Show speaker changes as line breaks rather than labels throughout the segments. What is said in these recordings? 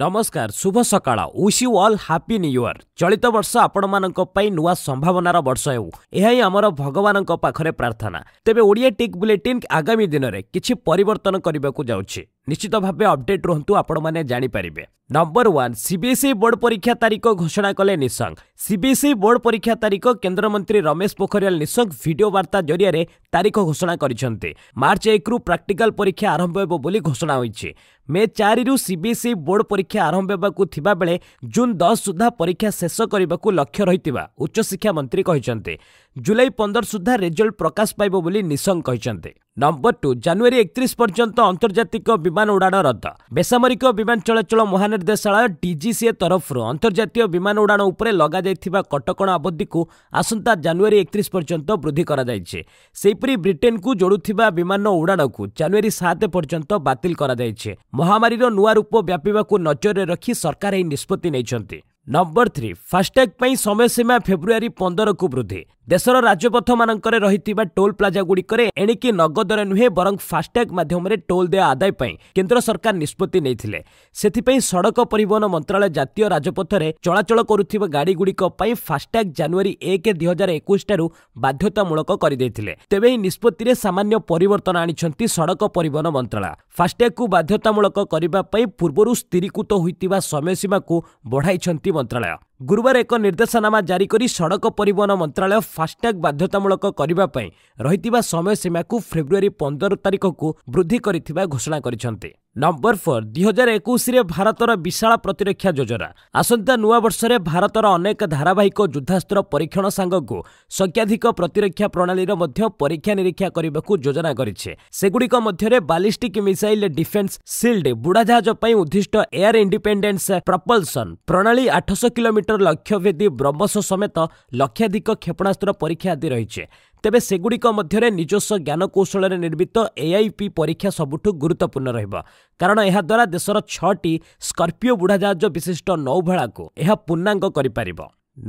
ନମସ୍କାର ଶୁଭ ସକାଳ wish you happy new year ଚଳିତ ବର୍ଷ ଆପଣମାନଙ୍କ ପାଇଁ ନୂଆ ସମ୍ଭାବନାର ବର୍ଷ ହେଉ ଏହା ହିଁ ଆମର ଭଗବାନଙ୍କ ପାଖରେ ପ୍ରାର୍ଥନା ତେବେ ଓଡ଼ିଆ ଟିକ୍ ବୁଲେଟିନ୍ ଆଗାମୀ ଦିନରେ କିଛି ପରିବର୍ତ୍ତନ କରିବାକୁ ଯାଉଛି ନିଶ୍ଚିତ ଭାବେ ଅପଡେଟ୍ ରୁହନ୍ତୁ ଆପଣମାନେ ଜାଣିପାରିବେ ନମ୍ବର ୱାନ୍ ସିବିଏସ୍ଇ ବୋର୍ଡ଼ ପରୀକ୍ଷା ତାରିଖ ଘୋଷଣା କଲେ ନିଶଙ୍କ ସିବିଏସ୍ଇ ବୋର୍ଡ଼ ପରୀକ୍ଷା ତାରିଖ କେନ୍ଦ୍ରମନ୍ତ୍ରୀ ରମେଶ ପୋଖରିଆଲ ନିଶଙ୍କ ଭିଡ଼ିଓ ବାର୍ତ୍ତା ଜରିଆରେ ତାରିଖ ଘୋଷଣା କରିଛନ୍ତି ମାର୍ଚ୍ଚ ଏକରୁ ପ୍ରାକ୍ଟିକାଲ ପରୀକ୍ଷା ଆରମ୍ଭ ହେବ ବୋଲି ଘୋଷଣା ହୋଇଛି ମେ ଚାରିରୁ ସିବିଏସ୍ଇ ବୋର୍ଡ଼ ପରୀକ୍ଷା ଆରମ୍ଭ ହେବାକୁ ଥିବାବେଳେ ଜୁନ୍ ଦଶ ସୁଦ୍ଧା ପରୀକ୍ଷା ଶେଷ କରିବାକୁ ଲକ୍ଷ୍ୟ ରହିଥିବା ଉଚ୍ଚଶିକ୍ଷା ମନ୍ତ୍ରୀ କହିଛନ୍ତି ଜୁଲାଇ ପନ୍ଦର ସୁଦ୍ଧା ରେଜଲ୍ଟ ପ୍ରକାଶ ପାଇବ ବୋଲି ନିଶଙ୍କ କହିଛନ୍ତି ନମ୍ବର ଟୁ ଜାନୁଆରୀ ଏକତିରିଶ ପର୍ଯ୍ୟନ୍ତ ଆନ୍ତର୍ଜାତିକ ବିମାନ ଉଡ଼ାଣ ରଦ୍ଦ ବେସାମରିକ ବିମାନ ଚଳାଚଳ ମହାନିର୍ଦ୍ଦେଶାଳୟ ଡିଜିସିଏ ତରଫରୁ ଅନ୍ତର୍ଜାତୀୟ ବିମାନ ଉଡ଼ାଣ ଉପରେ ଲଗାଯାଇଥିବା କଟକଣା ଅବଧିକୁ ଆସନ୍ତା ଜାନୁଆରୀ ଏକତିରିଶ ପର୍ଯ୍ୟନ୍ତ ବୃଦ୍ଧି କରାଯାଇଛି ସେହିପରି ବ୍ରିଟେନ୍କୁ ଯୋଡ଼ୁଥିବା ବିମାନ ଉଡ଼ାଣକୁ ଜାନୁଆରୀ ସାତ ପର୍ଯ୍ୟନ୍ତ ବାତିଲ କରାଯାଇଛି ମହାମାରୀର ନୂଆ ରୂପ ବ୍ୟାପିବାକୁ ନଜରରେ ରଖି ସରକାର ଏହି ନିଷ୍ପତ୍ତି ନେଇଛନ୍ତି ନମ୍ବର ଥ୍ରୀ ଫାଷ୍ଟ୍ୟାଗ୍ ପାଇଁ ସମୟସୀମା ଫେବୃୟାରୀ ପନ୍ଦରକୁ ବୃଦ୍ଧି ଦେଶର ରାଜପଥମାନଙ୍କରେ ରହିଥିବା ଟୋଲ୍ ପ୍ଲାଜାଗୁଡ଼ିକରେ ଏଣିକି ନଗଦରେ ନୁହେଁ ବରଂ ଫାଷ୍ଟ୍ୟାଗ୍ ମାଧ୍ୟମରେ ଟୋଲ୍ ଦେୟ ଆଦାୟ ପାଇଁ କେନ୍ଦ୍ର ସରକାର ନିଷ୍ପତ୍ତି ନେଇଥିଲେ ସେଥିପାଇଁ ସଡ଼କ ପରିବହନ ମନ୍ତ୍ରଣାଳୟ ଜାତୀୟ ରାଜପଥରେ ଚଳାଚଳ କରୁଥିବା ଗାଡ଼ିଗୁଡ଼ିକ ପାଇଁ ଫାଷ୍ଟ୍ୟାଗ୍ ଜାନୁଆରୀ ଏକ ଦୁଇ ହଜାର ଏକୋଇଶଠାରୁ ବାଧ୍ୟତାମୂଳକ କରିଦେଇଥିଲେ ତେବେ ଏହି ନିଷ୍ପତ୍ତିରେ ସାମାନ୍ୟ ପରିବର୍ତ୍ତନ ଆଣିଛନ୍ତି ସଡ଼କ ପରିବହନ ମନ୍ତ୍ରଣାଳୟ ଫାଷ୍ଟ୍ୟାଗ୍କୁ ବାଧ୍ୟତାମୂଳକ କରିବା ପାଇଁ ପୂର୍ବରୁ ସ୍ଥିରୀକୃତ ହୋଇଥିବା ସମୟସୀମାକୁ ବଢ଼ାଇଛନ୍ତି ମନ୍ତ୍ରଣାଳୟ ଗୁରୁବାର ଏକ ନିର୍ଦ୍ଦେଶନାମା ଜାରି କରି ସଡ଼କ ପରିବହନ ମନ୍ତ୍ରଣାଳୟ ଫାଷ୍ଟ୍ୟାଗ୍ ବାଧ୍ୟତାମୂଳକ କରିବା ପାଇଁ ରହିଥିବା ସମୟସୀମାକୁ ଫେବୃଆରୀ ପନ୍ଦର ତାରିଖକୁ ବୃଦ୍ଧି କରିଥିବା ଘୋଷଣା କରିଛନ୍ତି ନମ୍ବର ଫୋର୍ ଦୁଇ ହଜାର ଏକୋଇଶରେ ଭାରତର ବିଶାଳ ପ୍ରତିରକ୍ଷା ଯୋଜନା ଆସନ୍ତା ନୂଆବର୍ଷରେ ଭାରତର ଅନେକ ଧାରାବାହିକ ଯୁଦ୍ଧାସ୍ତ୍ର ପରୀକ୍ଷଣ ସାଙ୍ଗକୁ ସଂଖ୍ୟାଧିକ ପ୍ରତିରକ୍ଷା ପ୍ରଣାଳୀର ମଧ୍ୟ ପରୀକ୍ଷା ନିରୀକ୍ଷା କରିବାକୁ ଯୋଜନା କରିଛି ସେଗୁଡ଼ିକ ମଧ୍ୟରେ ବାଲିଷ୍ଟିକ୍ ମିସାଇଲ୍ ଡିଫେନ୍ସ ସିଲ୍ଡ ବୁଡ଼ାଜାହାଜ ପାଇଁ ଉଦ୍ଦିଷ୍ଟ ଏୟାର ଇଣ୍ଡିପେଣ୍ଡେନ୍ସ ପ୍ରପଲ୍ସନ୍ ପ୍ରଣାଳୀ ଆଠଶହ କିଲୋମିଟର ଲକ୍ଷ୍ୟଭେଦୀ ବ୍ରହ୍ମସ ସମେତ ଲକ୍ଷାଧିକ କ୍ଷେପଣାସ୍ତ୍ର ପରୀକ୍ଷା ଆଦି ରହିଛି ତେବେ ସେଗୁଡ଼ିକ ମଧ୍ୟରେ ନିଜସ୍ୱ ଜ୍ଞାନକୌଶଳରେ ନିର୍ମିତ ଏଆଇପି ପରୀକ୍ଷା ସବୁଠୁ ଗୁରୁତ୍ୱପୂର୍ଣ୍ଣ ରହିବ କାରଣ ଏହାଦ୍ୱାରା ଦେଶର ଛଅଟି ସ୍କର୍ପିଓ ବୁଢ଼ାଜାହାଜ ବିଶିଷ୍ଟ ନୌଭେଳାକୁ ଏହା ପୂର୍ଣ୍ଣାଙ୍ଗ କରିପାରିବ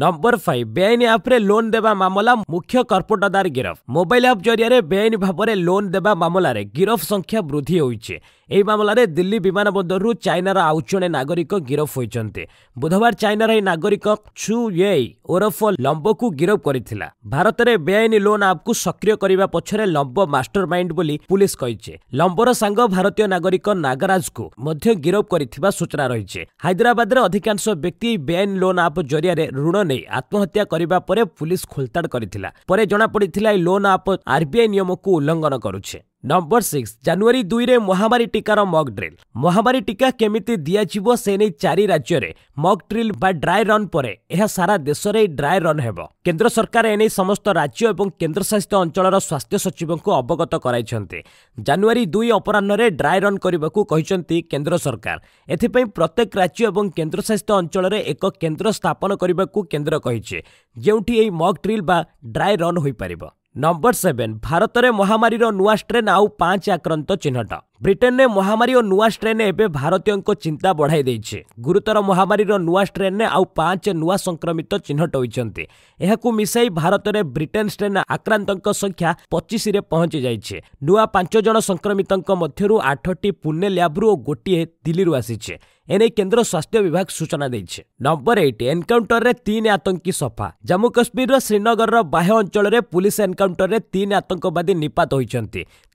ନମ୍ବର ଫାଇଭ ବେଆଇନ ଆପ୍ରେ ଲୋନ୍ ଦେବା ମାମଲା ମୁଖ୍ୟ କର୍ପୋଟଦାର ଗିରଫ ମୋବାଇଲ ଆପ୍ ଜରିଆରେ ବେଆଇନ ଭାବରେ ଲୋନ୍ ଦେବା ମାମଲାରେ ଗିରଫ ସଂଖ୍ୟା ବୃଦ୍ଧି ହୋଇଛି ଏହି ମାମଲାରେ ଦିଲ୍ଲୀ ବିମାନ ବନ୍ଦରରୁ ଚାଇନାର ଆଉ ଜଣେ ନାଗରିକ ଗିରଫ ହୋଇଛନ୍ତି ବୁଧବାର ଚାଇନାର ଏହି ନାଗରିକ ଛୁ ୟେଇ ଓରଫ ଲମ୍ବକୁ ଗିରଫ କରିଥିଲା ଭାରତରେ ବେଆଇନ ଲୋନ୍ ଆପ୍କୁ ସକ୍ରିୟ କରିବା ପଛରେ ଲମ୍ବ ମାଷ୍ଟର ମାଇଣ୍ଡ ବୋଲି ପୁଲିସ କହିଛି ଲମ୍ବର ସାଙ୍ଗ ଭାରତୀୟ ନାଗରିକ ନାଗରାଜକୁ ମଧ୍ୟ ଗିରଫ କରିଥିବା ସୂଚନା ରହିଛି ହାଇଦ୍ରାବାଦରେ ଅଧିକାଂଶ ବ୍ୟକ୍ତି ବେଆଇନ ଲୋନ୍ ଆପ୍ ଜରିଆରେ ଋଣ ନେଇ ଆତ୍ମହତ୍ୟା କରିବା ପରେ ପୁଲିସ୍ ଖୋଲତାଡ଼ କରିଥିଲା ପରେ ଜଣାପଡ଼ିଥିଲା ଏହି ଲୋନ୍ ଆପ୍ ଆର୍ବିଆଇ ନିୟମକୁ ଉଲ୍ଲଙ୍ଘନ କରୁଛି ନମ୍ବର ସିକ୍ସ ଜାନୁଆରୀ ଦୁଇରେ ମହାମାରୀ ଟିକାର ମକ୍ ଡ୍ରିଲ୍ ମହାମାରୀ ଟିକା କେମିତି ଦିଆଯିବ ସେ ନେଇ ଚାରି ରାଜ୍ୟରେ ମକ୍ ଡ୍ରିଲ୍ ବା ଡ୍ରାଏ ରନ୍ ପରେ ଏହା ସାରା ଦେଶରେ ଡ୍ରାଏ ରନ୍ ହେବ କେନ୍ଦ୍ର ସରକାର ଏ ନେଇ ସମସ୍ତ ରାଜ୍ୟ ଏବଂ କେନ୍ଦ୍ରଶାସିତ ଅଞ୍ଚଳର ସ୍ୱାସ୍ଥ୍ୟ ସଚିବଙ୍କୁ ଅବଗତ କରାଇଛନ୍ତି ଜାନୁଆରୀ ଦୁଇ ଅପରାହ୍ନରେ ଡ୍ରାଏ ରନ୍ କରିବାକୁ କହିଛନ୍ତି କେନ୍ଦ୍ର ସରକାର ଏଥିପାଇଁ ପ୍ରତ୍ୟେକ ରାଜ୍ୟ ଏବଂ କେନ୍ଦ୍ରଶାସିତ ଅଞ୍ଚଳରେ ଏକ କେନ୍ଦ୍ର ସ୍ଥାପନ କରିବାକୁ କେନ୍ଦ୍ର କହିଛି ଯେଉଁଠି ଏହି ମକ୍ ଡ୍ରିଲ୍ ବା ଡ୍ରାଏ ରନ୍ ହୋଇପାରିବ ନମ୍ବର ସେଭେନ୍ ଭାରତରେ ମହାମାରୀର ନୂଆ ଷ୍ଟ୍ରେନ୍ ଆଉ ପାଞ୍ଚ ଆକ୍ରାନ୍ତ ଚିହ୍ନଟ ବ୍ରିଟେନ୍ରେ ମହାମାରୀ ଓ ନୂଆ ଷ୍ଟ୍ରେନ୍ ଏବେ ଭାରତୀୟଙ୍କ ଚିନ୍ତା ବଢ଼ାଇ ଦେଇଛି ଗୁରୁତର ମହାମାରୀର ନୂଆ ଷ୍ଟ୍ରେନ୍ରେ ଆଉ ପାଞ୍ଚ ନୂଆ ସଂକ୍ରମିତ ଚିହ୍ନଟ ହୋଇଛନ୍ତି ଏହାକୁ ମିଶାଇ ଭାରତରେ ବ୍ରିଟେନ୍ ଷ୍ଟ୍ରେନ୍ ଆକ୍ରାନ୍ତଙ୍କ ସଂଖ୍ୟା ପଚିଶରେ ପହଞ୍ଚି ଯାଇଛି ନୂଆ ପାଞ୍ଚ ଜଣ ସଂକ୍ରମିତଙ୍କ ମଧ୍ୟରୁ ଆଠଟି ପୁନେ ଲ୍ୟାବ୍ରୁ ଓ ଗୋଟିଏ ଦିଲ୍ଲୀରୁ ଆସିଛି এনে কেন্দ্র স্বাস্থ্য বিভাগ সূচনা দিয়েছে নম্বর এইট এনকাউন্টরের তিন আতঙ্কী সফা জম্মু কাশ্মীর শ্রীনগরর বাহ্য অঞ্চলের পুলিশ এনকাউন্টরের তিন আতঙ্কবাদী নিপাত হয়েছেন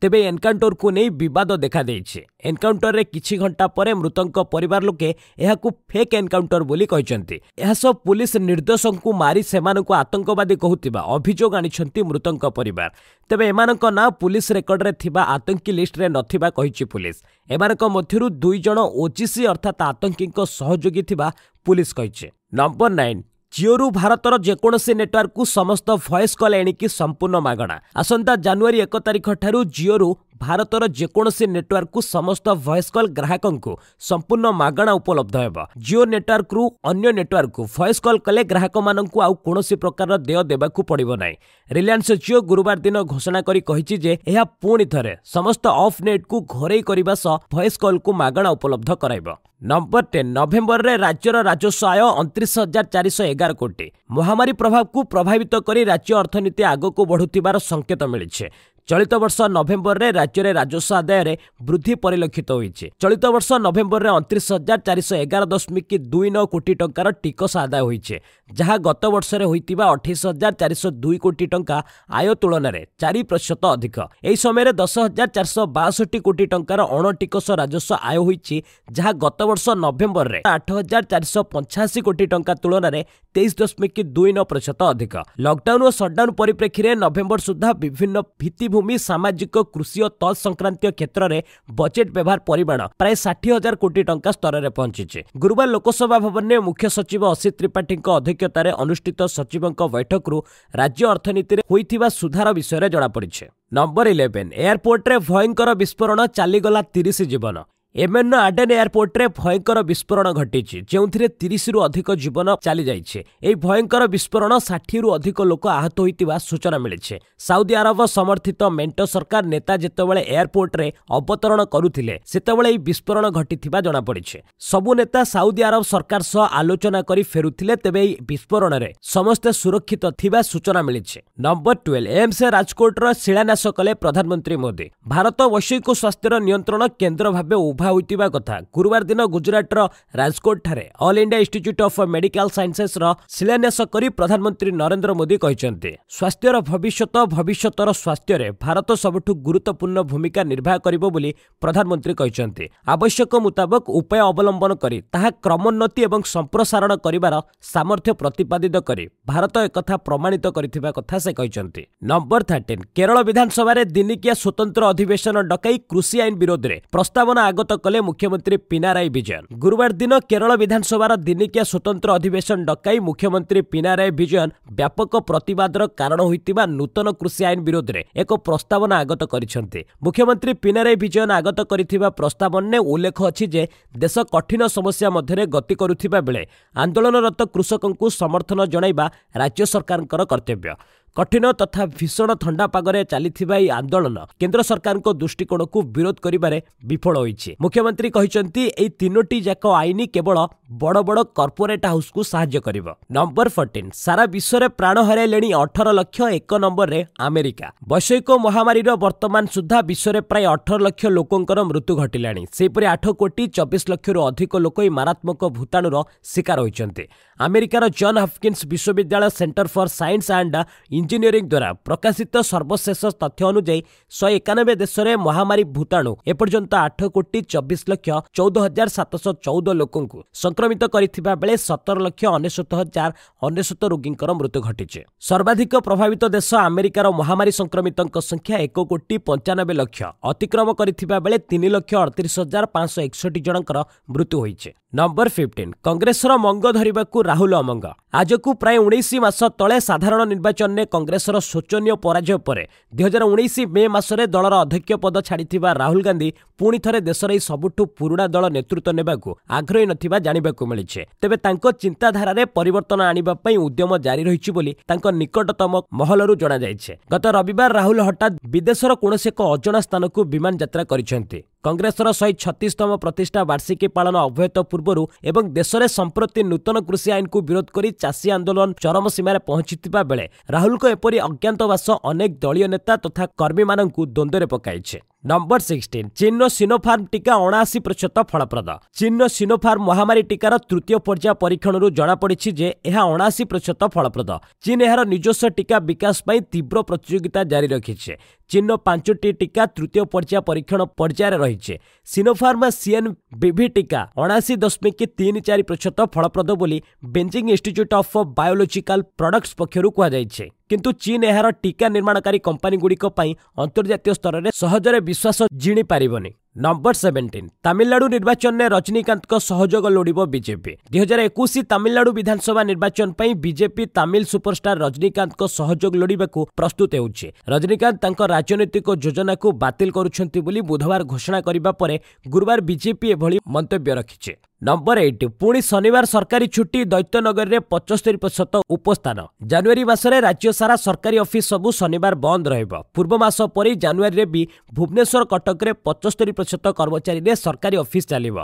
তেবে এনকাউন্টর নেই বিবাদ দেখা দিয়েছে এনকাউন্টরের কিছু ঘণ্টা পরে মৃতক পরিবার লোকে এখন ফেক এনকাউন্টর বলে কিন্তু এসব পুলিশ নির্দোষঙ্কু মারি সে আতঙ্কবাদী কুথা অভিযোগ আনিছেন মৃতক পরিবার তেবে এমানক না পুলিশ রেকর্ডে থিবা আতঙ্কী লিষ্টরে নথিবা কহিছি পুলিশ এমানক মধ্যরু দুইজন জন ওজিসি অর্থাৎ ଆତଙ୍କୀଙ୍କ ସହଯୋଗୀ ଥିବା ପୁଲିସ୍ କହିଛି ନମ୍ବର ନାଇନ୍ ଜିଓରୁ ଭାରତର ଯେକୌଣସି ନେଟୱାର୍କକୁ ସମସ୍ତ ଭଏସ୍ କଲ୍ ଏଣିକି ସମ୍ପୂର୍ଣ୍ଣ ମାଗଣା ଆସନ୍ତା ଜାନୁଆରୀ ଏକ ତାରିଖଠାରୁ ଜିଓରୁ ଭାରତର ଯେକୌଣସି ନେଟୱାର୍କକୁ ସମସ୍ତ ଭଏସ୍ କଲ୍ ଗ୍ରାହକଙ୍କୁ ସମ୍ପୂର୍ଣ୍ଣ ମାଗଣା ଉପଲବ୍ଧ ହେବ ଜିଓ ନେଟୱାର୍କରୁ ଅନ୍ୟ ନେଟୱାର୍କକୁ ଭଏସ୍ କଲ୍ କଲେ ଗ୍ରାହକମାନଙ୍କୁ ଆଉ କୌଣସି ପ୍ରକାରର ଦେୟ ଦେବାକୁ ପଡ଼ିବ ନାହିଁ ରିଲାଏନ୍ସ ଜିଓ ଗୁରୁବାର ଦିନ ଘୋଷଣା କରି କହିଛି ଯେ ଏହା ପୁଣି ଥରେ ସମସ୍ତ ଅଫ୍ ନେଟ୍କୁ ଘରେଇ କରିବା ସହ ଭଏସ୍ କଲ୍କୁ ମାଗଣା ଉପଲବ୍ଧ କରାଇବ ନମ୍ବର ଟେନ୍ ନଭେମ୍ବରରେ ରାଜ୍ୟର ରାଜସ୍ୱ ଆୟ ଅଣତିରିଶ ହଜାର ଚାରିଶହ ଏଗାର କୋଟି ମହାମାରୀ ପ୍ରଭାବକୁ ପ୍ରଭାବିତ କରି ରାଜ୍ୟ ଅର୍ଥନୀତି ଆଗକୁ ବଢ଼ୁଥିବାର ସଙ୍କେତ ମିଳିଛି ଚଳିତ ବର୍ଷ ନଭେମ୍ବରରେ ରାଜ୍ୟରେ ରାଜସ୍ୱ ଆଦାୟରେ ବୃଦ୍ଧି ପରିଲକ୍ଷିତ ହୋଇଛି ଚଳିତ ବର୍ଷ ନଭେମ୍ବରରେ ଅଣତିରିଶ ହଜାର ଚାରିଶହ ଏଗାର ଦଶମିକ ଦୁଇ ନଅ କୋଟି ଟଙ୍କାର ଟିକସ ଆଦାୟ ହୋଇଛି ଯାହା ଗତ ବର୍ଷରେ ହୋଇଥିବା ଅଠେଇଶ ହଜାର ଚାରିଶହ ଦୁଇ କୋଟି ଟଙ୍କା ଆୟ ତୁଳନାରେ ଚାରି ପ୍ରତିଶତ ଅଧିକ ଏହି ସମୟରେ ଦଶ ହଜାର ଚାରିଶହ ବାଷଠି କୋଟି ଟଙ୍କାର ଅଣ ଟିକସ ରାଜସ୍ୱ ଆୟ ହୋଇଛି ଯାହା ଗତ ବର୍ଷ ନଭେମ୍ବରରେ ଆଠ ହଜାର ଚାରିଶହ ପଞ୍ଚାଅଶୀ କୋଟି ଟଙ୍କା ତୁଳନାରେ ତେଇଶ ଦଶମିକ ଦୁଇ ନଅ ପ୍ରତିଶତ ଅଧିକ ଲକ୍ଡାଉନ୍ ଓ ସଟ୍ଡାଉନ୍ ପରିପ୍ରେକ୍ଷୀରେ ନଭେମ୍ବର ସୁଦ୍ଧା ବିଭିନ୍ନ ଭିତ୍ତିଭୂମି ସାମାଜିକ କୃଷି ଓ ତତ୍ ସଂକ୍ରାନ୍ତୀୟ କ୍ଷେତ୍ରରେ ବଜେଟ୍ ବ୍ୟବହାର ପରିମାଣ ପ୍ରାୟ ଷାଠିଏ ହଜାର କୋଟି ଟଙ୍କା ସ୍ତରରେ ପହଞ୍ଚିଛି ଗୁରୁବାର ଲୋକସଭା ଭବନରେ ମୁଖ୍ୟ ସଚିବ ଅସିତ ତ୍ରିପାଠୀଙ୍କ ଅଧ୍ୟକ୍ଷତାରେ ଅନୁଷ୍ଠିତ ସଚିବଙ୍କ ବୈଠକରୁ ରାଜ୍ୟ ଅର୍ଥନୀତିରେ ହୋଇଥିବା ସୁଧାର ବିଷୟରେ ଜଣାପଡ଼ିଛି ନମ୍ବର ଇଲେଭେନ୍ ଏୟାରପୋର୍ଟରେ ଭୟଙ୍କର ବିସ୍ଫୋରଣ ଚାଲିଗଲା ତିରିଶ ଜୀବନ ଏମେନ୍ର ଆଡେନ୍ ଏୟାରପୋର୍ଟରେ ଭୟଙ୍କର ବିସ୍ଫୋରଣ ଘଟିଛି ଯେଉଁଥିରେ ତିରିଶରୁ ଅଧିକ ଜୀବନ ଚାଲିଯାଇଛି ଏହି ଭୟଙ୍କର ବିସ୍ଫୋରଣ ଷାଠିଏରୁ ଅଧିକ ଲୋକ ଆହତ ହୋଇଥିବା ସୂଚନା ମିଳିଛି ସାଉଦି ଆରବ ସମର୍ଥିତ ମେଣ୍ଟ ସରକାର ନେତା ଯେତେବେଳେ ଏୟାରପୋର୍ଟରେ ଅବତରଣ କରୁଥିଲେ ସେତେବେଳେ ଏହି ବିସ୍ଫୋରଣ ଘଟିଥିବା ଜଣାପଡ଼ିଛି ସବୁ ନେତା ସାଉଦି ଆରବ ସରକାର ସହ ଆଲୋଚନା କରି ଫେରୁଥିଲେ ତେବେ ଏହି ବିସ୍ଫୋରଣରେ ସମସ୍ତେ ସୁରକ୍ଷିତ ଥିବା ସୂଚନା ମିଳିଛି ନମ୍ବର ଟୁଏଲ୍ଭ ଏମ୍ସ ରାଜକୋଟର ଶିଳାନ୍ୟାସ କଲେ ପ୍ରଧାନମନ୍ତ୍ରୀ ମୋଦି ଭାରତ ବୈଷୟିକ ସ୍ୱାସ୍ଥ୍ୟର ନିୟନ୍ତ୍ରଣ କେନ୍ଦ୍ର ଭାବେ ଉଭୟ ସଭା ହୋଇଥିବା କଥା ଗୁରୁବାର ଦିନ ଗୁଜରାଟର ରାଜକୋଟଠାରେ All India Institute of Medical ସାଇନ୍ସେସ୍ର ଶିଳାନ୍ୟାସ କରି ପ୍ରଧାନମନ୍ତ୍ରୀ ନରେନ୍ଦ୍ର ମୋଦି କହିଛନ୍ତି ସ୍ୱାସ୍ଥ୍ୟର ଭବିଷ୍ୟତ ଭବିଷ୍ୟତର ସ୍ୱାସ୍ଥ୍ୟରେ ଭାରତ ସବୁଠୁ ଗୁରୁତ୍ୱପୂର୍ଣ୍ଣ ଭୂମିକା ନିର୍ବାହ କରିବ ବୋଲି ପ୍ରଧାନମନ୍ତ୍ରୀ କହିଛନ୍ତି ଆବଶ୍ୟକ ମୁତାବକ ଉପାୟ ଅବଲମ୍ବନ କରି ତାହା କ୍ରମୋନ୍ନତି ଏବଂ ସମ୍ପ୍ରସାରଣ କରିବାର ସାମର୍ଥ୍ୟ ପ୍ରତିପାଦିତ କରି ଭାରତ ଏକଥା ପ୍ରମାଣିତ କରିଥିବା କଥା ସେ କହିଛନ୍ତି ନମ୍ବର ଥାର୍ଟିନ୍ କେରଳ ବିଧାନସଭାରେ ଦିନିକିଆ ସ୍ୱତନ୍ତ୍ର ଅଧିବେଶନ ଡକାଇ କୃଷି ଆଇନ ବିରୋଧରେ ପ୍ରସ୍ତାବନା ଆଗତ କଲେ ମୁଖ୍ୟମନ୍ତ୍ରୀ ପିନାରାଇ ବିଜୟନ ଗୁରୁବାର ଦିନ କେରଳ ବିଧାନସଭାର ଦିନିକିଆ ସ୍ୱତନ୍ତ୍ର ଅଧିବେଶନ ଡକାଇ ମୁଖ୍ୟମନ୍ତ୍ରୀ ପିନାରାଇ ବିଜୟନ ବ୍ୟାପକ ପ୍ରତିବାଦର କାରଣ ହୋଇଥିବା ନୂତନ କୃଷି ଆଇନ ବିରୋଧରେ ଏକ ପ୍ରସ୍ତାବନା ଆଗତ କରିଛନ୍ତି ମୁଖ୍ୟମନ୍ତ୍ରୀ ପିନାରାଇ ବିଜୟନ ଆଗତ କରିଥିବା ପ୍ରସ୍ତାବନରେ ଉଲ୍ଲେଖ ଅଛି ଯେ ଦେଶ କଠିନ ସମସ୍ୟା ମଧ୍ୟରେ ଗତି କରୁଥିବା ବେଳେ ଆନ୍ଦୋଳନରତ କୃଷକଙ୍କୁ ସମର୍ଥନ ଜଣାଇବା ରାଜ୍ୟ ସରକାରଙ୍କର କର୍ତ୍ତବ୍ୟ କଠିନ ତଥା ଭୀଷଣ ଥଣ୍ଡା ପାଗରେ ଚାଲିଥିବା ଏହି ଆନ୍ଦୋଳନ କେନ୍ଦ୍ର ସରକାରଙ୍କ ଦୃଷ୍ଟିକୋଣକୁ ବିରୋଧ କରିବାରେ ବିଫଳ ହୋଇଛି ମୁଖ୍ୟମନ୍ତ୍ରୀ କହିଛନ୍ତି ଏହି ତିନୋଟି ଯାକ ଆଇନ କେବଳ ବଡ଼ ବଡ଼ କର୍ପୋରେଟ୍ ହାଉସ୍କୁ ସାହାଯ୍ୟ କରିବ ନମ୍ବର ଫୋର୍ଟିନ୍ ସାରା ବିଶ୍ୱରେ ପ୍ରାଣ ହରାଇଲେଣି ଅଠର ଲକ୍ଷ ଏକ ନମ୍ବରରେ ଆମେରିକା ବୈଷୟିକ ମହାମାରୀର ବର୍ତ୍ତମାନ ସୁଦ୍ଧା ବିଶ୍ୱରେ ପ୍ରାୟ ଅଠର ଲକ୍ଷ ଲୋକଙ୍କର ମୃତ୍ୟୁ ଘଟିଲାଣି ସେହିପରି ଆଠ କୋଟି ଚବିଶ ଲକ୍ଷରୁ ଅଧିକ ଲୋକ ଏହି ମାରାତ୍ମକ ଭୂତାଣୁର ଶିକାର ହୋଇଛନ୍ତି ଆମେରିକାର ଜନ୍ ହପକିନ୍ସ ବିଶ୍ୱବିଦ୍ୟାଳୟ Center for Science and engineering ଦ୍ୱାରା ପ୍ରକାଶିତ ସର୍ବଶେଷ ତଥ୍ୟ ଅନୁଯାୟୀ ଶହେ ଏକାନବେ ଦେଶରେ ମହାମାରୀ ଭୂତାଣୁ ଏପର୍ଯ୍ୟନ୍ତ ଆଠ କୋଟି ଚବିଶ ଲକ୍ଷ ଚଉଦ ହଜାର ସାତଶହ ଚଉଦ ଲୋକଙ୍କୁ ସଂକ୍ରମିତ କରିଥିବା ବେଳେ ସତର ଲକ୍ଷ ଅନେଶ୍ୱତ ହଜାର ଅନେଶ୍ୱତ ରୋଗୀଙ୍କର ମୃତ୍ୟୁ ଘଟିଛି ସର୍ବାଧିକ ପ୍ରଭାବିତ ଦେଶ ଆମେରିକାର ମହାମାରୀ ସଂକ୍ରମିତଙ୍କ ସଂଖ୍ୟା ଏକ କୋଟି ପଞ୍ଚାନବେ ଲକ୍ଷ ଅତିକ୍ରମ କରିଥିବା ବେଳେ ତିନି ଲକ୍ଷ ଅଠତିରିଶ ହଜାର ପାଞ୍ଚଶହ ଏକଷଠି ଜଣଙ୍କର ମୃତ୍ୟୁ ହୋଇଛି ନମ୍ବର ଫିଫ୍ଟିନ୍ କଂଗ୍ରେସର ମଙ୍ଗ ଧରିବାକୁ ରାହୁଲ ଅମଙ୍ଗ ଆଜକୁ ପ୍ରାୟ ଉଣେଇଶ ମାସ ତଳେ ସାଧାରଣ ନିର୍ବାଚନରେ କଂଗ୍ରେସର ଶୋଚନୀୟ ପରାଜୟ ପରେ ଦୁଇ ହଜାର ଉଣେଇଶ ମେ ମାସରେ ଦଳର ଅଧ୍ୟକ୍ଷ ପଦ ଛାଡ଼ିଥିବା ରାହୁଲ ଗାନ୍ଧୀ ପୁଣି ଥରେ ଦେଶର ଏହି ସବୁଠୁ ପୁରୁଣା ଦଳ ନେତୃତ୍ୱ ନେବାକୁ ଆଗ୍ରହୀ ନଥିବା ଜାଣିବାକୁ ମିଳିଛି ତେବେ ତାଙ୍କ ଚିନ୍ତାଧାରାରେ ପରିବର୍ତ୍ତନ ଆଣିବା ପାଇଁ ଉଦ୍ୟମ ଜାରି ରହିଛି ବୋଲି ତାଙ୍କ ନିକଟତମ ମହଲରୁ ଜଣାଯାଇଛି ଗତ ରବିବାର ରାହୁଲ ହଠାତ୍ ବିଦେଶର କୌଣସି ଏକ ଅଜଣା ସ୍ଥାନକୁ ବିମାନ ଯାତ୍ରା କରିଛନ୍ତି କଂଗ୍ରେସର ଶହେ ଛତିଶତମ ପ୍ରତିଷ୍ଠା ବାର୍ଷିକୀ ପାଳନ ଅବ୍ୟହତ ପୂର୍ବରୁ ଏବଂ ଦେଶରେ ସମ୍ପ୍ରତି ନୂତନ କୃଷି ଆଇନକୁ ବିରୋଧ କରି ଚାଷୀ ଆନ୍ଦୋଳନ ଚରମ ସୀମାରେ ପହଞ୍ଚିଥିବା ବେଳେ ରାହୁଲଙ୍କ ଏପରି ଅଜ୍ଞାତବାସ ଅନେକ ଦଳୀୟ ନେତା ତଥା କର୍ମୀମାନଙ୍କୁ ଦ୍ୱନ୍ଦ୍ୱରେ ପକାଇଛି ନମ୍ବର ସିକ୍ସଟିନ୍ ଚିନ୍ନ ସିନୋଫାର୍ମ ଟିକା ଅଣାଅଶୀ ପ୍ରତିଶତ ଫଳପ୍ରଦ ଚିନ୍ନ ସିନୋଫାର୍ମ ମହାମାରୀ ଟିକାର ତୃତୀୟ ପର୍ଯ୍ୟାୟ ପରୀକ୍ଷଣରୁ ଜଣାପଡ଼ିଛି ଯେ ଏହା ଅଣାଅଶୀ ପ୍ରତିଶତ ଫଳପ୍ରଦ ଚୀନ୍ ଏହାର ନିଜସ୍ୱ ଟିକା ବିକାଶ ପାଇଁ ତୀବ୍ର ପ୍ରତିଯୋଗିତା ଜାରି ରଖିଛି ଚୀନ୍ର ପାଞ୍ଚଟି ଟିକା ତୃତୀୟ ପର୍ଯ୍ୟାୟ ପରୀକ୍ଷଣ ପର୍ଯ୍ୟାୟରେ ରହିଛି ସିନୋଫାର୍ମା ସିଏନ୍ ବିଭି ଟିକା ଅଣାଅଶୀ ଦଶମିକ ତିନି ଚାରି ପ୍ରତିଶତ ଫଳପ୍ରଦ ବୋଲି Beijing Institute of Biological Products ପକ୍ଷରୁ କୁହାଯାଇଛି କିନ୍ତୁ ଚୀନ ଏହାର ଟିକା ନିର୍ମାଣକାରୀ କମ୍ପାନୀଗୁଡ଼ିକ ପାଇଁ ଅନ୍ତର୍ଜାତୀୟ ସ୍ତରରେ ସହଜରେ ବିଶ୍ୱାସ ଜିଣିପାରିବନି ନମ୍ବର ସେଭେନ୍ଟିନ୍ ତାମିଲନାଡୁ ନିର୍ବାଚନରେ ରଜନୀକାନ୍ତଙ୍କ ସହଯୋଗ ଲୋଡ଼ିବ ବିଜେପି ଦୁଇ ହଜାର ଏକୋଇଶ ତାମିଲନାଡୁ ବିଧାନସଭା ନିର୍ବାଚନ ପାଇଁ ବିଜେପି ତାମିଲ ସୁପରଷ୍ଟାର ରଜନୀକାନ୍ତଙ୍କ ସହଯୋଗ ଲୋଡ଼ିବାକୁ ପ୍ରସ୍ତୁତ ହେଉଛି ରଜନୀକାନ୍ତ ତାଙ୍କ ରାଜନୈତିକ ଯୋଜନାକୁ ବାତିଲ କରୁଛନ୍ତି ବୋଲି ବୁଧବାର ଘୋଷଣା କରିବା ପରେ ଗୁରୁବାର ବିଜେପି ଏଭଳି ମନ୍ତବ୍ୟ ରଖିଛି ନମ୍ବର ଏଇଟ୍ ପୁଣି ଶନିବାର ସରକାରୀ ଛୁଟି ଦୈତ୍ୟନଗରରେ ପଞ୍ଚସ୍ତରୀ ପ୍ରତିଶତ ଉପସ୍ଥାନ ଜାନୁଆରୀ ମାସରେ ରାଜ୍ୟ ସାରା ସରକାରୀ ଅଫିସ ସବୁ ଶନିବାର ବନ୍ଦ ରହିବ ପୂର୍ବ ମାସ ପରି ଜାନୁଆରୀରେ ବି ଭୁବନେଶ୍ୱର କଟକରେ ପଞ୍ଚସ୍ତରୀ ପ୍ରତିଶତ କର୍ମଚାରୀରେ ସରକାରୀ ଅଫିସ ଚାଲିବ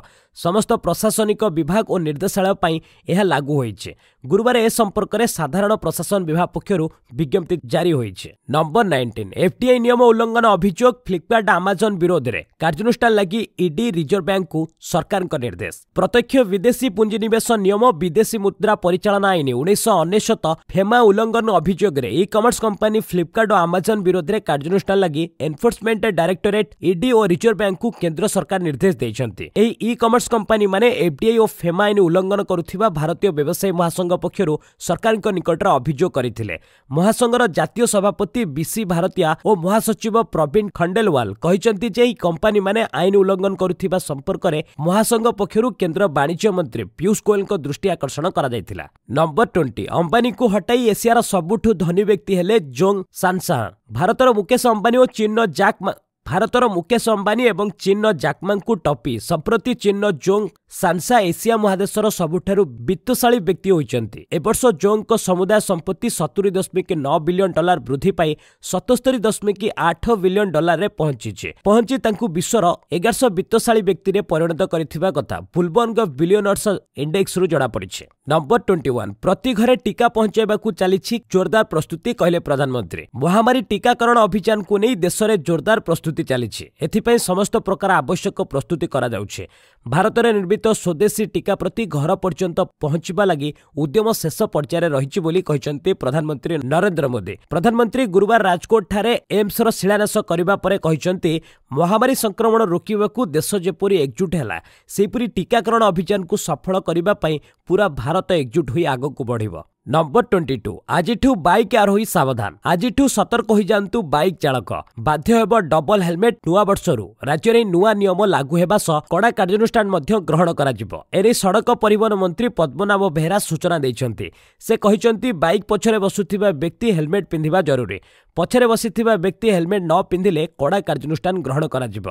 ସମସ୍ତ ପ୍ରଶାସନିକ ବିଭାଗ ଓ ନିର୍ଦ୍ଦେଶାଳୟ ପାଇଁ ଏହା ଲାଗୁ ହୋଇଛି ଗୁରୁବାର ଏ ସମ୍ପର୍କରେ ସାଧାରଣ ପ୍ରଶାସନ ବିଭାଗ ପକ୍ଷରୁ ବିଜ୍ଞପ୍ତି ଜାରି ହୋଇଛି ନମ୍ବର ନାଇଣ୍ଟିନ୍ ଏଫ୍ଟିଆଇ ନିୟମ ଉଲ୍ଲଂଘନ ଅଭିଯୋଗ ଫ୍ଲିପକାର୍ଟ ଆମାଜନ ବିରୋଧରେ କାର୍ଯ୍ୟାନୁଷ୍ଠାନ ଲାଗି ଇଡି ରିଜର୍ଭ ବ୍ୟାଙ୍କକୁ ସରକାରଙ୍କ ନିର୍ଦ୍ଦେଶ ପ୍ରତ୍ୟକ୍ଷ ବିଦେଶୀ ପୁଞ୍ଜିନିବେଶ ନିୟମ ବିଦେଶୀ ମୁଦ୍ରା ପରିଚାଳନା ଆଇନ ଉଣେଇଶହ ଅନେଶ୍ୱତ ଫେମା ଉଲ୍ଲଙ୍ଘନ ଅଭିଯୋଗରେ ଇ କମର୍ସ କମ୍ପାନୀ ଫ୍ଲିପକାର୍ଟ ଓ ଆମାଜନ ବିରୋଧରେ କାର୍ଯ୍ୟାନୁଷ୍ଠାନ ଲାଗି ଏନ୍ଫୋର୍ସମେଣ୍ଟ ଡାଇରେକ୍ଟୋରେଟ୍ ଇଡି ଓ ରିଜର୍ଭ ବ୍ୟାଙ୍କକୁ କେନ୍ଦ୍ର ସରକାର ନିର୍ଦ୍ଦେଶ ଦେଇଛନ୍ତି ଏହି ଇ କମର୍ସ କମ୍ପାନୀମାନେ ଏଫ୍ଡିଆଇ ଓ ଫେମା ଆଇନ ଉଲ୍ଲଙ୍ଘନ କରୁଥିବା ଭାରତୀୟ ବ୍ୟବସାୟୀ ମହାସଂଘ ପକ୍ଷରୁ ସରକାରଙ୍କ ନିକଟରେ ଅଭିଯୋଗ କରିଥିଲେ ମହାସଂଘର ଜାତୀୟ ସଭାପତି ବିସି ଭାରତୀୟ ଓ ମହାସଚିବ ପ୍ରବୀଣ ଖଣ୍ଡେଲୱାଲ କହିଛନ୍ତି ଯେ ଏହି କମ୍ପାନୀମାନେ ଆଇନ ଉଲ୍ଲଙ୍ଘନ କରୁଥିବା ସମ୍ପର୍କରେ ମହାସଂଘ ପକ୍ଷରୁ କେନ୍ଦ୍ର ବାଣିଜ୍ୟ ମନ୍ତ୍ରୀ ପିୟୁଷ ଗୋଏଲଙ୍କ ଦୃଷ୍ଟି ଆକର୍ଷଣ କରାଯାଇଥିଲା ନମ୍ବର ଟ୍ୱେଣ୍ଟି ଅମ୍ବାନୀଙ୍କୁ ହଟାଇ ଏସିଆର ସବୁଠୁ ଧନୀ ବ୍ୟକ୍ତି ହେଲେ ଜୋଙ୍ଗ ସାନସାହ ଭାରତର ମୁକେଶ ଅମ୍ବାନୀ ଓ ଚୀନର ଜାକ୍ ଭାରତର ମୁକେଶ ଅମ୍ବାନୀ ଏବଂ ଚୀନ୍ର ଜାକ୍ମାଙ୍କୁ ଟପି ସମ୍ପ୍ରତି ଚୀନ୍ର ଜୋଙ୍ଗ୍ ସାନ୍ସା ଏସିଆ ମହାଦେଶର ସବୁଠାରୁ ବିତ୍ତଶାଳୀ ବ୍ୟକ୍ତି ହୋଇଛନ୍ତି ଏବର୍ଷ ଜୋଙ୍ଗ୍ଙ୍କ ସମୁଦାୟ ସମ୍ପତ୍ତି ସତୁରି ଦଶମିକ ନଅ ବିଲିୟନ୍ ଡଲାର ବୃଦ୍ଧି ପାଇ ସତସ୍ତରି ଦଶମିକ ଆଠ ବିଲିୟନ୍ ଡଲାରରେ ପହଞ୍ଚିଛି ପହଞ୍ଚି ତାଙ୍କୁ ବିଶ୍ୱର ଏଗାରଶହ ବିତ୍ତଶାଳୀ ବ୍ୟକ୍ତିରେ ପରିଣତ କରିଥିବା କଥା ଫୁଲବର୍ଣ୍ଣଙ୍କ ବିଲିୟନର୍ସ ଇଣ୍ଡେକ୍ସରୁ ଜଣାପଡ଼ିଛି ନମ୍ବର ଟ୍ୱେଣ୍ଟି ୱାନ୍ ପ୍ରତି ଘରେ ଟିକା ପହଞ୍ଚାଇବାକୁ ଚାଲିଛି ଜୋରଦାର ପ୍ରସ୍ତୁତି କହିଲେ ପ୍ରଧାନମନ୍ତ୍ରୀ ମହାମାରୀ ଟିକାକରଣ ଅଭିଯାନକୁ ନେଇ ଦେଶରେ ଜୋରଦାର ପ୍ରସ୍ତୁତି ପ୍ରସ୍ତୁତି ଚାଲିଛି ଏଥିପାଇଁ ସମସ୍ତ ପ୍ରକାର ଆବଶ୍ୟକ ପ୍ରସ୍ତୁତି କରାଯାଉଛି ଭାରତରେ ନିର୍ମିତ ସ୍ୱଦେଶୀ ଟିକା ପ୍ରତି ଘର ପର୍ଯ୍ୟନ୍ତ ପହଞ୍ଚିବା ଲାଗି ଉଦ୍ୟମ ଶେଷ ପର୍ଯ୍ୟାୟରେ ରହିଛି ବୋଲି କହିଛନ୍ତି ପ୍ରଧାନମନ୍ତ୍ରୀ ନରେନ୍ଦ୍ର ମୋଦି ପ୍ରଧାନମନ୍ତ୍ରୀ ଗୁରୁବାର ରାଜକୋଟଠାରେ ଏମ୍ସର ଶିଳାନ୍ୟାସ କରିବା ପରେ କହିଛନ୍ତି ମହାମାରୀ ସଂକ୍ରମଣ ରୋକିବାକୁ ଦେଶ ଯେପରି ଏକଜୁଟ ହେଲା ସେହିପରି ଟିକାକରଣ ଅଭିଯାନକୁ ସଫଳ କରିବା ପାଇଁ ପୁରା ଭାରତ ଏକଜୁଟ ହୋଇ ଆଗକୁ ବଢ଼ିବ ନମ୍ବର ଟ୍ୱେଣ୍ଟି ଟୁ ଆଜିଠୁ ବାଇକ୍ ଆରୋହୀ ସାବଧାନ ଆଜିଠୁ ସତର୍କ ହୋଇଯାଆନ୍ତୁ ବାଇକ୍ ଚାଳକ ବାଧ୍ୟ ହେବ ଡବଲ ହେଲମେଟ ନୂଆ ବର୍ଷରୁ ରାଜ୍ୟରେ ନୂଆ ନିୟମ ଲାଗୁ ହେବା ସହ କଡ଼ା କାର୍ଯ୍ୟାନୁଷ୍ଠାନ କାର୍ଯ୍ୟାନୁଷ୍ଠାନ ମଧ୍ୟ ଗ୍ରହଣ କରାଯିବ ଏରେ ସଡ଼କ ପରିବହନ ମନ୍ତ୍ରୀ ପଦ୍ମନାଭ ବେହେରା ସୂଚନା ଦେଇଛନ୍ତି ସେ କହିଛନ୍ତି ବାଇକ୍ ପଛରେ ବସୁଥିବା ବ୍ୟକ୍ତି ହେଲମେଟ୍ ପିନ୍ଧିବା ଜରୁରୀ ପଛରେ ବସିଥିବା ବ୍ୟକ୍ତି ହେଲମେଟ୍ ନ ପିନ୍ଧିଲେ କଡ଼ା କାର୍ଯ୍ୟାନୁଷ୍ଠାନ ଗ୍ରହଣ କରାଯିବ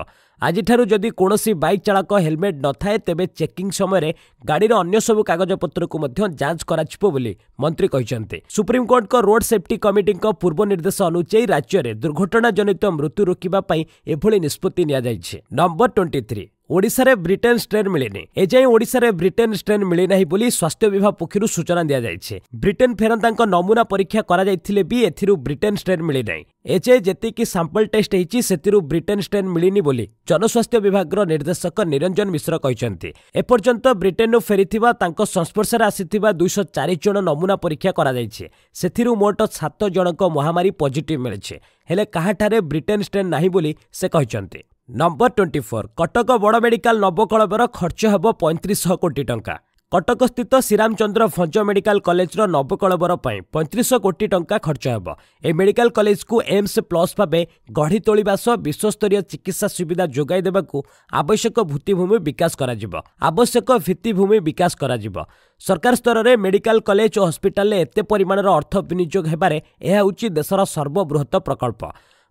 ଆଜିଠାରୁ ଯଦି କୌଣସି ବାଇକ୍ ଚାଳକ ହେଲମେଟ୍ ନଥାଏ ତେବେ ଚେକିଂ ସମୟରେ ଗାଡ଼ିର ଅନ୍ୟ ସବୁ କାଗଜପତ୍ରକୁ ମଧ୍ୟ ଯାଞ୍ଚ କରାଯିବ ବୋଲି ମନ୍ତ୍ରୀ କହିଛନ୍ତି ସୁପ୍ରିମକୋର୍ଟଙ୍କ ରୋଡ୍ ସେଫ୍ଟି କମିଟିଙ୍କ ପୂର୍ବ ନିର୍ଦ୍ଦେଶ ଅନୁଯାୟୀ ରାଜ୍ୟରେ ଦୁର୍ଘଟଣା ଜନିତ ମୃତ୍ୟୁ ରୋକିବା ପାଇଁ ଏଭଳି ନିଷ୍ପତ୍ତି ନିଆଯାଇଛି ନମ୍ବର ଟ୍ୱେଣ୍ଟି ଥ୍ରୀ ଓଡ଼ିଶାରେ ବ୍ରିଟେନ୍ ଷ୍ଟ୍ରେନ୍ ମିଳିନି ଏଯାଏଁ ଓଡ଼ିଶାରେ ବ୍ରିଟେନ୍ ଷ୍ଟ୍ରେନ୍ ମିଳିନାହିଁ ବୋଲି ସ୍ୱାସ୍ଥ୍ୟ ବିଭାଗ ପକ୍ଷରୁ ସୂଚନା ଦିଆଯାଇଛି ବ୍ରିଟେନ୍ ଫେରନ୍ତାଙ୍କ ନମୁନା ପରୀକ୍ଷା କରାଯାଇଥିଲେ ବି ଏଥିରୁ ବ୍ରିଟେନ୍ ଷ୍ଟ୍ରେନ୍ ମିଳିନାହିଁ ଏଯାଏଁ ଯେତିକି ସାମ୍ପଲ୍ ଟେଷ୍ଟ ହେଇଛି ସେଥିରୁ ବ୍ରିଟେନ୍ ଷ୍ଟ୍ରେନ୍ ମିଳିନି ବୋଲି ଜନସ୍ୱାସ୍ଥ୍ୟ ବିଭାଗର ନିର୍ଦ୍ଦେଶକ ନିରଞ୍ଜନ ମିଶ୍ର କହିଛନ୍ତି ଏପର୍ଯ୍ୟନ୍ତ ବ୍ରିଟେନ୍ରୁ ଫେରିଥିବା ତାଙ୍କ ସଂସ୍ପର୍ଶରେ ଆସିଥିବା ଦୁଇଶହ ଚାରି ଜଣ ନମୁନା ପରୀକ୍ଷା କରାଯାଇଛି ସେଥିରୁ ମୋଟ ସାତ ଜଣଙ୍କ ମହାମାରୀ ପଜିଟିଭ୍ ମିଳିଛି ହେଲେ କାହାଠାରେ ବ୍ରିଟେନ୍ ଷ୍ଟ୍ରେନ୍ ନାହିଁ ବୋଲି ସେ କହିଛନ୍ତି ନମ୍ବର ଟ୍ୱେଣ୍ଟି ଫୋର୍ କଟକ ବଡ଼ ମେଡିକାଲ ନବକଳବର ଖର୍ଚ୍ଚ ହେବ ପଇଁତିରିଶହ କୋଟି ଟଙ୍କା କଟକସ୍ଥିତ ଶ୍ରୀରାମଚନ୍ଦ୍ର ଭଞ୍ଜ ମେଡିକାଲ କଲେଜର ନବକଳବର ପାଇଁ ପଇଁତିରିଶ କୋଟି ଟଙ୍କା ଖର୍ଚ୍ଚ ହେବ ଏହି ମେଡିକାଲ କଲେଜକୁ ଏମ୍ସ ପ୍ଲସ୍ ଭାବେ ଗଢ଼ି ତୋଳିବା ସହ ବିଶ୍ୱସ୍ତରୀୟ ଚିକିତ୍ସା ସୁବିଧା ଯୋଗାଇ ଦେବାକୁ ଆବଶ୍ୟକ ଭିତ୍ତିଭୂମି ବିକାଶ କରାଯିବ ଆବଶ୍ୟକ ଭିତ୍ତିଭୂମି ବିକାଶ କରାଯିବ ସରକାର ସ୍ତରରେ ମେଡିକାଲ କଲେଜ ଓ ହସ୍ପିଟାଲରେ ଏତେ ପରିମାଣର ଅର୍ଥ ବିନିଯୋଗ ହେବାରେ ଏହା ହେଉଛି ଦେଶର ସର୍ବବୃହତ୍ ପ୍ରକଳ୍ପ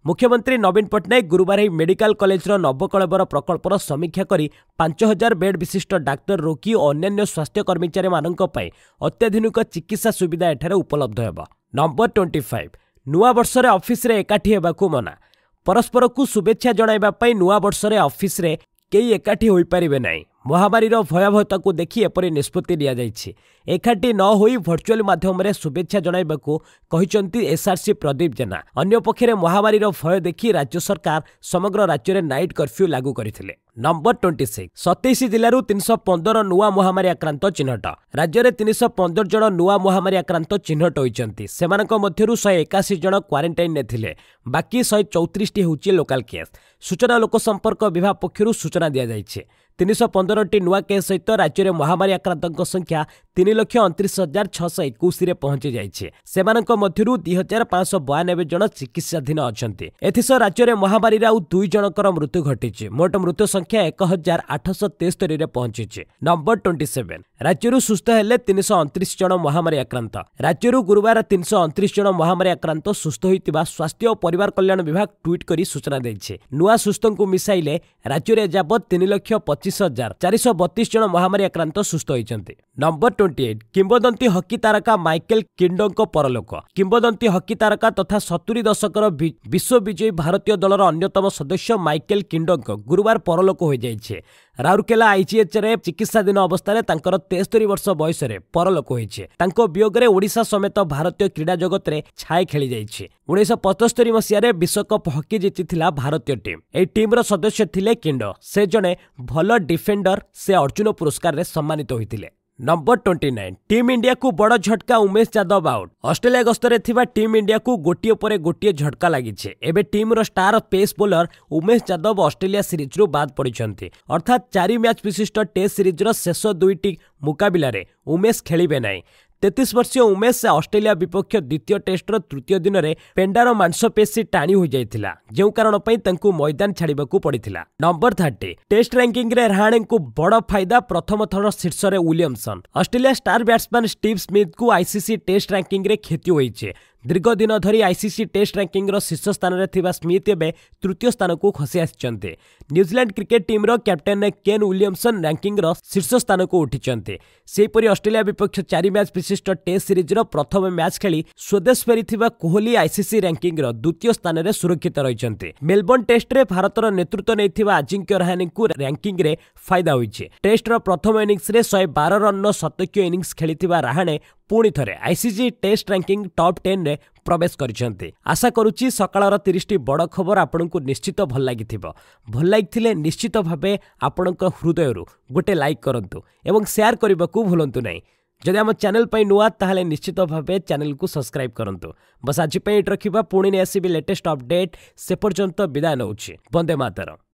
ମୁଖ୍ୟମନ୍ତ୍ରୀ ନବୀନ ପଟ୍ଟନାୟକ ଗୁରୁବାର ଏହି ମେଡିକାଲ କଲେଜର ନବକଳେବର ପ୍ରକଳ୍ପର ସମୀକ୍ଷା କରି ପାଞ୍ଚ ହଜାର ବେଡ୍ ବିଶିଷ୍ଟ ଡାକ୍ତର ରୋଗୀ ଓ ଅନ୍ୟାନ୍ୟ ସ୍ୱାସ୍ଥ୍ୟ କର୍ମଚାରୀମାନଙ୍କ ପାଇଁ ଅତ୍ୟାଧୁନିକ ଚିକିତ୍ସା ସୁବିଧା ଏଠାରେ ଉପଲବ୍ଧ ହେବ ନମ୍ବର ଟ୍ୱେଣ୍ଟି ଫାଇଭ୍ ନୂଆବର୍ଷରେ ଅଫିସରେ ଏକାଠି ହେବାକୁ ମନା ପରସ୍ପରକୁ ଶୁଭେଚ୍ଛା ଜଣାଇବା ପାଇଁ ନୂଆବର୍ଷରେ ଅଫିସରେ କେହି ଏକାଠି ହୋଇପାରିବେ ନାହିଁ ମହାମାରୀର ଭୟାବହତାକୁ ଦେଖି ଏପରି ନିଷ୍ପତ୍ତି ନିଆଯାଇଛି ଏକାଠି ନ ହୋଇ ଭର୍ଚୁଆଲ ମାଧ୍ୟମରେ ଶୁଭେଚ୍ଛା ଜଣାଇବାକୁ କହିଛନ୍ତି ଏସ୍ଆର୍ସି ପ୍ରଦୀପ ଜେନା ଅନ୍ୟପକ୍ଷରେ ମହାମାରୀର ଭୟ ଦେଖି ରାଜ୍ୟ ସରକାର ସମଗ୍ର ରାଜ୍ୟରେ ନାଇଟ୍ କର୍ଫ୍ୟୁ ଲାଗୁ କରିଥିଲେ ନମ୍ବର ଟ୍ୱେଣ୍ଟି ସିକ୍ସ ସତେଇଶ ଜିଲ୍ଲାରୁ ତିନିଶହ ପନ୍ଦର ନୂଆ ମହାମାରୀ ଆକ୍ରାନ୍ତ ଚିହ୍ନଟ ରାଜ୍ୟରେ ତିନିଶହ ପନ୍ଦର ଜଣ ନୂଆ ମହାମାରୀ ଆକ୍ରାନ୍ତ ଚିହ୍ନଟ ହୋଇଛନ୍ତି ସେମାନଙ୍କ ମଧ୍ୟରୁ ଶହେ ଏକାଅଶୀ ଜଣ କ୍ୱାରେଣ୍ଟାଇନ୍ରେ ଥିଲେ ବାକି ଶହେ ଚଉତିରିଶଟି ହେଉଛି ଲୋକାଲ୍ କେସ୍ ସୂଚନା ଲୋକସମ୍ପର୍କ ବିଭାଗ ପକ୍ଷରୁ ସୂଚନା ଦିଆଯାଇଛି ତିନିଶହ ପନ୍ଦରଟି ନୂଆ କେସ୍ ସହିତ ରାଜ୍ୟରେ ମହାମାରୀ ଆକ୍ରାନ୍ତଙ୍କ ସଂଖ୍ୟା ତିନି ଲକ୍ଷ ଅଣତିରିଶ ହଜାର ଛଅଶହ ଏକୋଇଶରେ ପହଞ୍ଚିଯାଇଛି ସେମାନଙ୍କ ମଧ୍ୟରୁ ଦୁଇ ହଜାର ପାଞ୍ଚଶହ ବୟାନବେ ଜଣ ଚିକିତ୍ସାଧୀନ ଅଛନ୍ତି ଏଥିସହ ରାଜ୍ୟରେ ମହାମାରୀରେ ଆଉ ଦୁଇ ଜଣଙ୍କର ମୃତ୍ୟୁ ଘଟିଛି ମୋଟ ମୃତ୍ୟୁ ସଂଖ୍ୟା ଏକ ହଜାର ଆଠଶହ ତେସ୍ତରୀରେ ପହଞ୍ଚିଛି ନମ୍ବର ଟ୍ୱେଣ୍ଟି ସେଭେନ ରାଜ୍ୟରୁ ସୁସ୍ଥ ହେଲେ ତିନିଶହ ଅଣତିରିଶ ଜଣ ମହାମାରୀ ଆକ୍ରାନ୍ତ ରାଜ୍ୟରୁ ଗୁରୁବାର ତିନିଶହ ଅଣତିରିଶ ଜଣ ମହାମାରୀ ଆକ୍ରାନ୍ତ ସୁସ୍ଥ ହୋଇଥିବା ସ୍ୱାସ୍ଥ୍ୟ ଓ ପରିବାର କଲ୍ୟାଣ ବିଭାଗ ଟ୍ୱିଟ୍ କରି ସୂଚନା ଦେଇଛି ନୂଆ ସୁସ୍ଥଙ୍କୁ ମିଶାଇଲେ ରାଜ୍ୟରେ ଯାବତ ତିନି ଲକ୍ଷ ପଚିଶ ହଜାର ଚାରିଶହ ବତିଶ ଜଣ ମହାମାରୀ ଆକ୍ରାନ୍ତ ସୁସ୍ଥ ହୋଇଛନ୍ତି ନମ୍ବର ସେଭେଣ୍ଟି ଏଇଟ୍ କିମ୍ବଦନ୍ତୀ ହକି ତାରକା ମାଇକେଲ କିଣ୍ଡଙ୍କ ପରଲୋକ କିମ୍ବଦନ୍ତୀ ହକି ତାରକା ତଥା ସତୁରି ଦଶକର ବିଶ୍ୱ ବିଜୟୀ ଭାରତୀୟ ଦଳର ଅନ୍ୟତମ ସଦସ୍ୟ ମାଇକେଲ କିଣ୍ଡଙ୍କ ଗୁରୁବାର ପରଲୋକ ହୋଇଯାଇଛି ରାଉରକେଲା ଆଇଜିଏଚ୍ରେ ଚିକିତ୍ସାଧୀନ ଅବସ୍ଥାରେ ତାଙ୍କର ତେସ୍ତରୀ ବର୍ଷ ବୟସରେ ପରଲୋକ ହୋଇଛି ତାଙ୍କ ବିୟୋଗରେ ଓଡ଼ିଶା ସମେତ ଭାରତୀୟ କ୍ରୀଡ଼ା ଜଗତରେ ଛାଇ ଖେଳିଯାଇଛି ଉଣେଇଶହ ପଞ୍ଚସ୍ତରୀ ମସିହାରେ ବିଶ୍ୱକପ୍ ହକି ଜିତିଥିଲା ଭାରତୀୟ ଟିମ୍ ଏହି ଟିମ୍ର ସଦସ୍ୟ ଥିଲେ କିଣ୍ଡ ସେ ଜଣେ ଭଲ ଡିଫେଣ୍ଡର ସେ ଅର୍ଜୁନ ପୁରସ୍କାରରେ ସମ୍ମାନିତ ହୋଇଥିଲେ ନମ୍ବର ଟ୍ୱେଣ୍ଟି ନାଇନ୍ ଟିମ୍ ଇଣ୍ଡିଆକୁ ବଡ଼ ଝଟକା ଉମେଶ ଯାଦବ ଆଉଟ୍ ଅଷ୍ଟ୍ରେଲିଆ ଗସ୍ତରେ ଥିବା ଟିମ୍ ଇଣ୍ଡିଆକୁ ଗୋଟିଏ ପରେ ଗୋଟିଏ ଝଟକା ଲାଗିଛି ଏବେ ଟିମ୍ର star pace bowler Umesh Yadav Australia ସିରିଜ୍ରୁ ବାଦ୍ ପଡ଼ିଛନ୍ତି ଅର୍ଥାତ୍ ଚାରି ମ୍ୟାଚ୍ ବିଶିଷ୍ଟ ଟେଷ୍ଟ ସିରିଜ୍ର ଶେଷ ଦୁଇଟି ମୁକାବିଲାରେ ଉମେଶ ଖେଳିବେ ନାହିଁ ତେତିଶ ବର୍ଷୀୟ ଉମେଶ ଅଷ୍ଟ୍ରେଲିଆ ବିପକ୍ଷ ଦ୍ୱିତୀୟ ଟେଷ୍ଟର ତୃତୀୟ ଦିନରେ ପେଣ୍ଡାର ମାଂସପେଶୀ ଟାଣି ହୋଇଯାଇଥିଲା ଯେଉଁ କାରଣ ପାଇଁ ତାଙ୍କୁ ମଇଦାନ ଛାଡ଼ିବାକୁ ପଡ଼ିଥିଲା ନମ୍ବର ଥାର୍ଟି ଟେଷ୍ଟ ରାଙ୍କିଙ୍ଗରେ ରାହାଣେଙ୍କୁ ବଡ଼ ଫାଇଦା ପ୍ରଥମ ଥର ଶୀର୍ଷରେ Williamson Australia star batsman Steve ସ୍ମିଥ୍ଙ୍କୁ ଆଇସିସି ଟେଷ୍ଟ ରାଙ୍କିଙ୍ଗରେ କ୍ଷତି ହୋଇଛି ଦୀର୍ଘଦିନ ଧରି ଆଇସିସି ଟେଷ୍ଟ ର ଶୀର୍ଷ ସ୍ଥାନରେ ଥିବା ସ୍ମିତ୍ ଏବେ ତୃତୀୟ ସ୍ଥାନକୁ ଖସି ଆସିଛନ୍ତି ନ୍ୟୁଜିଲାଣ୍ଡ କ୍ରିକେଟ୍ ଟିମ୍ର କ୍ୟାପ୍ଟେନ୍ କେନ୍ ୱିଲିୟମ୍ସନ୍ ର ଶୀର୍ଷ ସ୍ଥାନକୁ ଉଠିଛନ୍ତି ସେହିପରି ଅଷ୍ଟ୍ରେଲିଆ ବିପକ୍ଷ ଚାରି ମ୍ୟାଚ୍ ବିଶିଷ୍ଟ ଟେଷ୍ଟ ସିରିଜ୍ର ପ୍ରଥମ ମ୍ୟାଚ୍ ଖେଳି ସ୍ୱଦେଶ ଫେରିଥିବା କୋହଲି ଆଇସିସି ର ଦ୍ୱିତୀୟ ସ୍ଥାନରେ ସୁରକ୍ଷିତ ରହିଛନ୍ତି ମେଲବୋର୍ଣ୍ଣ ଟେଷ୍ଟରେ ଭାରତର ନେତୃତ୍ୱ ନେଇଥିବା ଆଜିଙ୍କ୍ୟ ରାହାନୀଙ୍କୁ ର୍ୟାଙ୍କିଙ୍ଗ୍ରେ ଫାଇଦା ହୋଇଛି ଟେଷ୍ଟର ପ୍ରଥମ ଇନିଂସରେ ଶହେ ବାର ରନ୍ର ଶତକୀୟ ଇନିଂସ ଖେଳିଥିବା ରାହାଣେ ପୁଣି ଥରେ ଆଇସିଜି ଟେଷ୍ଟ ରାଙ୍କିଂ ଟପ୍ ଟେନ୍ରେ ପ୍ରବେଶ କରିଛନ୍ତି ଆଶା କରୁଛି ସକାଳର ତିରିଶଟି ବଡ଼ ଖବର ଆପଣଙ୍କୁ ନିଶ୍ଚିତ ଭଲ ଲାଗିଥିବ ଭଲ ଲାଗିଥିଲେ ନିଶ୍ଚିତ ଭାବେ ଆପଣଙ୍କ ହୃଦୟରୁ ଗୋଟେ ଲାଇକ୍ କରନ୍ତୁ ଏବଂ ସେୟାର କରିବାକୁ ଭୁଲନ୍ତୁ ନାହିଁ ଯଦି ଆମ ଚ୍ୟାନେଲ ପାଇଁ ନୂଆ ତାହେଲେ ନିଶ୍ଚିତ ଭାବେ ଚ୍ୟାନେଲକୁ ସବସ୍କ୍ରାଇବ୍ କରନ୍ତୁ ବସ୍ ଆଜି ପାଇଁ ଏଇଠି ରଖିବା ପୁଣି ନେଇ ଆସିବି ଲେଟେଷ୍ଟ ଅପଡେଟ୍ ସେ ପର୍ଯ୍ୟନ୍ତ ବିଦାୟ ନେଉଛି ବନ୍ଦେ ମାତରମ୍